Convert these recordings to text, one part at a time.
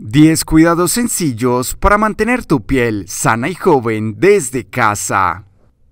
10 cuidados sencillos para mantener tu piel sana y joven desde casa.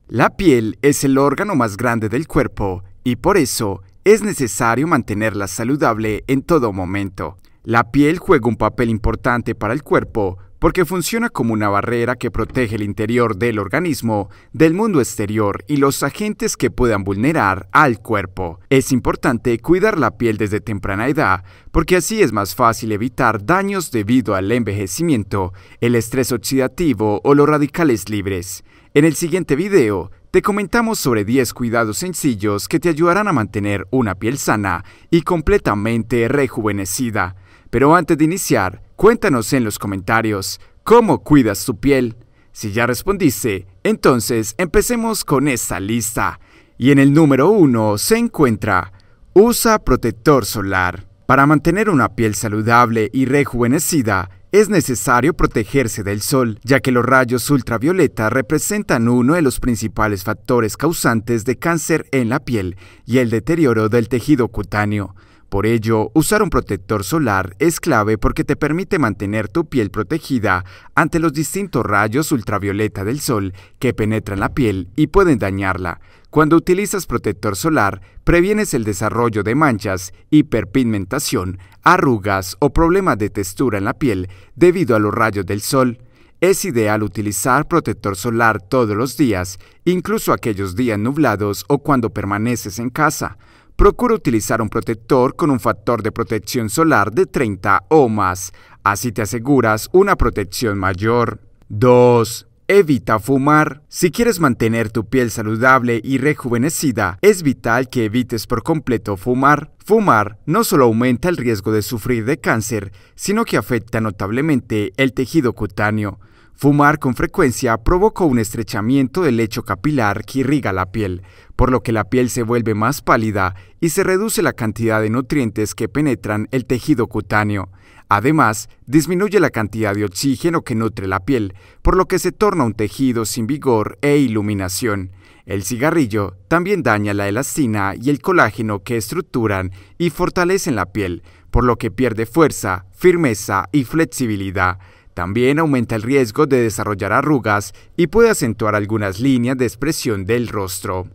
La piel es el órgano más grande del cuerpo y por eso es necesario mantenerla saludable en todo momento. La piel juega un papel importante para el cuerpo porque funciona como una barrera que protege el interior del organismo del mundo exterior y los agentes que puedan vulnerar al cuerpo. Es importante cuidar la piel desde temprana edad, porque así es más fácil evitar daños debido al envejecimiento, el estrés oxidativo o los radicales libres. En el siguiente video te comentamos sobre 10 cuidados sencillos que te ayudarán a mantener una piel sana y completamente rejuvenecida. Pero antes de iniciar, Cuéntanos en los comentarios cómo cuidas tu piel. Si ya respondiste, entonces empecemos con esta lista. Y en el número 1 se encuentra Usa protector solar. Para mantener una piel saludable y rejuvenecida, es necesario protegerse del sol, ya que los rayos ultravioleta representan uno de los principales factores causantes de cáncer en la piel y el deterioro del tejido cutáneo. Por ello, usar un protector solar es clave porque te permite mantener tu piel protegida ante los distintos rayos ultravioleta del sol que penetran la piel y pueden dañarla. Cuando utilizas protector solar, previenes el desarrollo de manchas, hiperpigmentación, arrugas o problemas de textura en la piel debido a los rayos del sol. Es ideal utilizar protector solar todos los días, incluso aquellos días nublados o cuando permaneces en casa. Procura utilizar un protector con un factor de protección solar de 30 o más, así te aseguras una protección mayor. 2. Evita fumar. Si quieres mantener tu piel saludable y rejuvenecida, es vital que evites por completo fumar. Fumar no solo aumenta el riesgo de sufrir de cáncer, sino que afecta notablemente el tejido cutáneo Fumar con frecuencia provoca un estrechamiento del lecho capilar que irriga la piel, por lo que la piel se vuelve más pálida y se reduce la cantidad de nutrientes que penetran el tejido cutáneo. Además, disminuye la cantidad de oxígeno que nutre la piel, por lo que se torna un tejido sin vigor e iluminación. El cigarrillo también daña la elastina y el colágeno que estructuran y fortalecen la piel, por lo que pierde fuerza, firmeza y flexibilidad. También aumenta el riesgo de desarrollar arrugas y puede acentuar algunas líneas de expresión del rostro.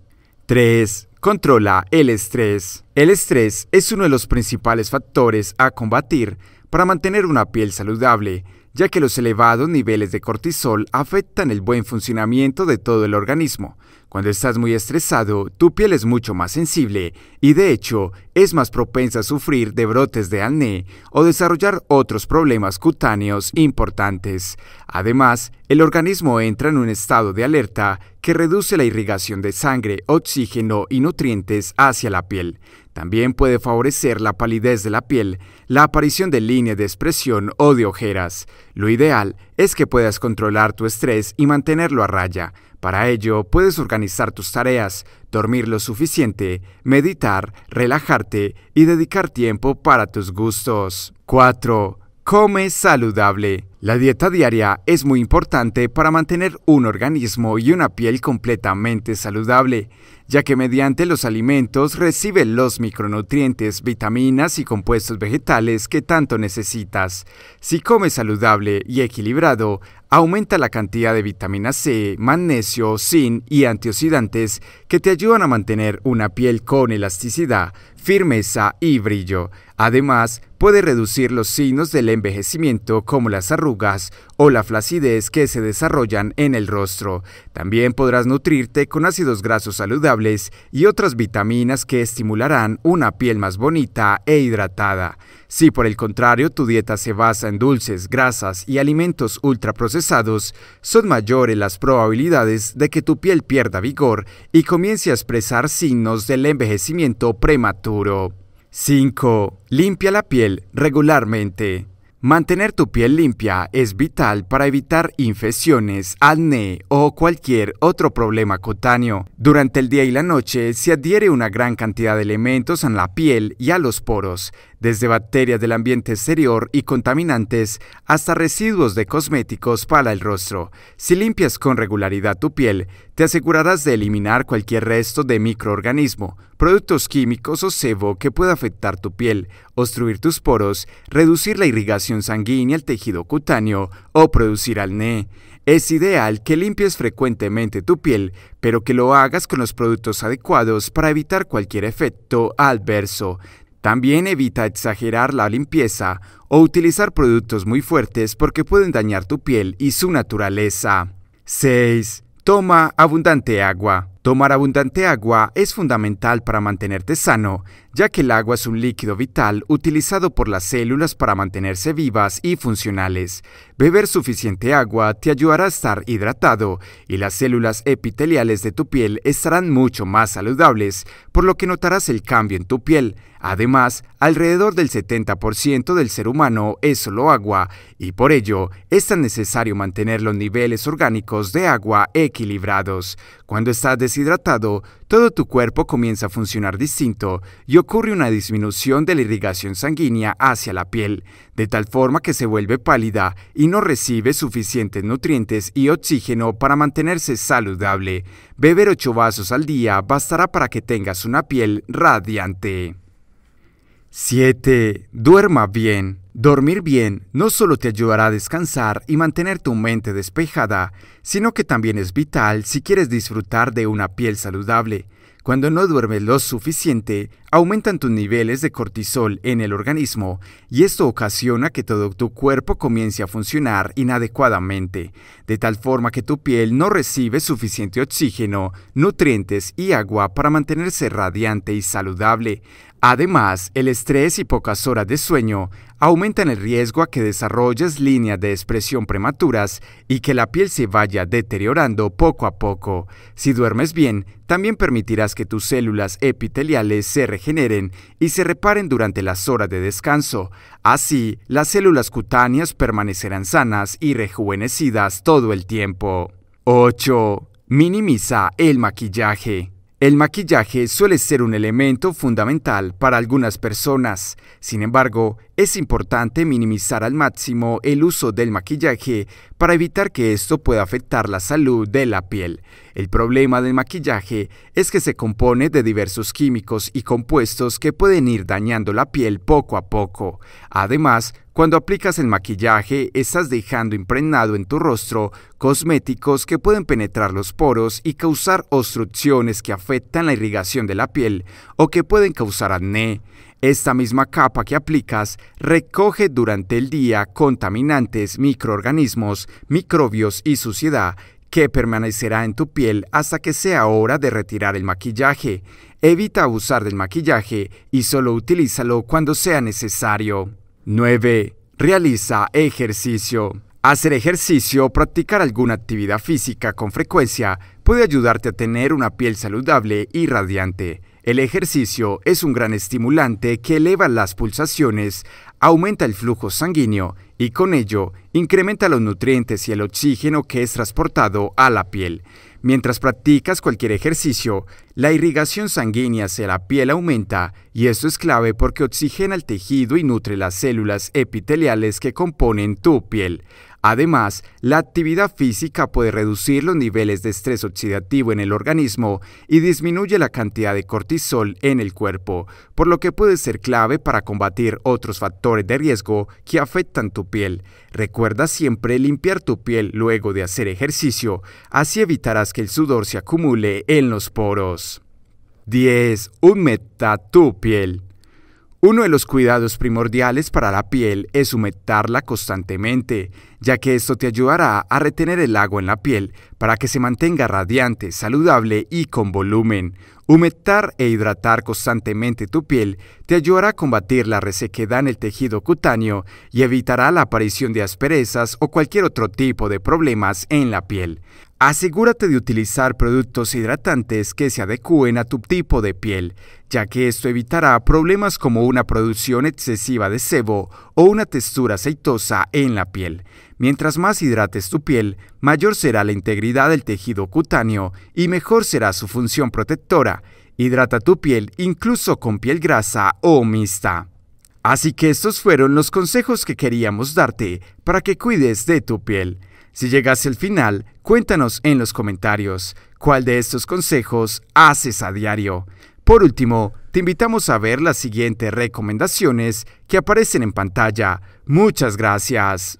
3. Controla el estrés. El estrés es uno de los principales factores a combatir para mantener una piel saludable, ya que los elevados niveles de cortisol afectan el buen funcionamiento de todo el organismo, cuando estás muy estresado, tu piel es mucho más sensible y de hecho es más propensa a sufrir de brotes de acné o desarrollar otros problemas cutáneos importantes. Además, el organismo entra en un estado de alerta que reduce la irrigación de sangre, oxígeno y nutrientes hacia la piel. También puede favorecer la palidez de la piel, la aparición de líneas de expresión o de ojeras. Lo ideal es que puedas controlar tu estrés y mantenerlo a raya para ello, puedes organizar tus tareas, dormir lo suficiente, meditar, relajarte y dedicar tiempo para tus gustos. 4. Come saludable. La dieta diaria es muy importante para mantener un organismo y una piel completamente saludable ya que mediante los alimentos recibe los micronutrientes, vitaminas y compuestos vegetales que tanto necesitas. Si comes saludable y equilibrado, aumenta la cantidad de vitamina C, magnesio, zinc y antioxidantes que te ayudan a mantener una piel con elasticidad, firmeza y brillo. Además, puede reducir los signos del envejecimiento como las arrugas o la flacidez que se desarrollan en el rostro. También podrás nutrirte con ácidos grasos saludables y otras vitaminas que estimularán una piel más bonita e hidratada. Si por el contrario tu dieta se basa en dulces, grasas y alimentos ultraprocesados, son mayores las probabilidades de que tu piel pierda vigor y comience a expresar signos del envejecimiento prematuro. 5. Limpia la piel regularmente. Mantener tu piel limpia es vital para evitar infecciones, acné o cualquier otro problema cutáneo. Durante el día y la noche se adhiere una gran cantidad de elementos a la piel y a los poros, desde bacterias del ambiente exterior y contaminantes hasta residuos de cosméticos para el rostro. Si limpias con regularidad tu piel, te asegurarás de eliminar cualquier resto de microorganismo, productos químicos o sebo que pueda afectar tu piel, obstruir tus poros, reducir la irrigación sanguínea al tejido cutáneo o producir alné Es ideal que limpies frecuentemente tu piel, pero que lo hagas con los productos adecuados para evitar cualquier efecto adverso. También evita exagerar la limpieza o utilizar productos muy fuertes porque pueden dañar tu piel y su naturaleza. 6. Toma abundante agua. Tomar abundante agua es fundamental para mantenerte sano ya que el agua es un líquido vital utilizado por las células para mantenerse vivas y funcionales. Beber suficiente agua te ayudará a estar hidratado y las células epiteliales de tu piel estarán mucho más saludables, por lo que notarás el cambio en tu piel. Además, alrededor del 70% del ser humano es solo agua y por ello es tan necesario mantener los niveles orgánicos de agua equilibrados. Cuando estás deshidratado, todo tu cuerpo comienza a funcionar distinto y ocurre una disminución de la irrigación sanguínea hacia la piel, de tal forma que se vuelve pálida y no recibe suficientes nutrientes y oxígeno para mantenerse saludable. Beber 8 vasos al día bastará para que tengas una piel radiante. 7. Duerma bien. Dormir bien no solo te ayudará a descansar y mantener tu mente despejada, sino que también es vital si quieres disfrutar de una piel saludable. Cuando no duermes lo suficiente, aumentan tus niveles de cortisol en el organismo y esto ocasiona que todo tu cuerpo comience a funcionar inadecuadamente, de tal forma que tu piel no recibe suficiente oxígeno, nutrientes y agua para mantenerse radiante y saludable. Además, el estrés y pocas horas de sueño aumentan el riesgo a que desarrolles líneas de expresión prematuras y que la piel se vaya deteriorando poco a poco. Si duermes bien, también permitirás que tus células epiteliales se generen y se reparen durante las horas de descanso. Así, las células cutáneas permanecerán sanas y rejuvenecidas todo el tiempo. 8. Minimiza el maquillaje. El maquillaje suele ser un elemento fundamental para algunas personas. Sin embargo, es importante minimizar al máximo el uso del maquillaje para evitar que esto pueda afectar la salud de la piel. El problema del maquillaje es que se compone de diversos químicos y compuestos que pueden ir dañando la piel poco a poco. Además, cuando aplicas el maquillaje, estás dejando impregnado en tu rostro cosméticos que pueden penetrar los poros y causar obstrucciones que afectan la irrigación de la piel o que pueden causar acné. Esta misma capa que aplicas recoge durante el día contaminantes, microorganismos, microbios y suciedad que permanecerá en tu piel hasta que sea hora de retirar el maquillaje. Evita abusar del maquillaje y solo utilízalo cuando sea necesario. 9. Realiza ejercicio. Hacer ejercicio o practicar alguna actividad física con frecuencia puede ayudarte a tener una piel saludable y radiante. El ejercicio es un gran estimulante que eleva las pulsaciones, aumenta el flujo sanguíneo y con ello incrementa los nutrientes y el oxígeno que es transportado a la piel. Mientras practicas cualquier ejercicio, la irrigación sanguínea hacia la piel aumenta y esto es clave porque oxigena el tejido y nutre las células epiteliales que componen tu piel. Además, la actividad física puede reducir los niveles de estrés oxidativo en el organismo y disminuye la cantidad de cortisol en el cuerpo, por lo que puede ser clave para combatir otros factores de riesgo que afectan tu piel. Recuerda siempre limpiar tu piel luego de hacer ejercicio, así evitarás que el sudor se acumule en los poros. 10. Humecta tu piel. Uno de los cuidados primordiales para la piel es humectarla constantemente ya que esto te ayudará a retener el agua en la piel para que se mantenga radiante, saludable y con volumen. Humectar e hidratar constantemente tu piel te ayudará a combatir la resequedad en el tejido cutáneo y evitará la aparición de asperezas o cualquier otro tipo de problemas en la piel. Asegúrate de utilizar productos hidratantes que se adecúen a tu tipo de piel, ya que esto evitará problemas como una producción excesiva de sebo o una textura aceitosa en la piel. Mientras más hidrates tu piel, mayor será la integridad del tejido cutáneo y mejor será su función protectora. Hidrata tu piel incluso con piel grasa o mixta. Así que estos fueron los consejos que queríamos darte para que cuides de tu piel. Si llegas al final, cuéntanos en los comentarios cuál de estos consejos haces a diario. Por último, te invitamos a ver las siguientes recomendaciones que aparecen en pantalla. Muchas gracias.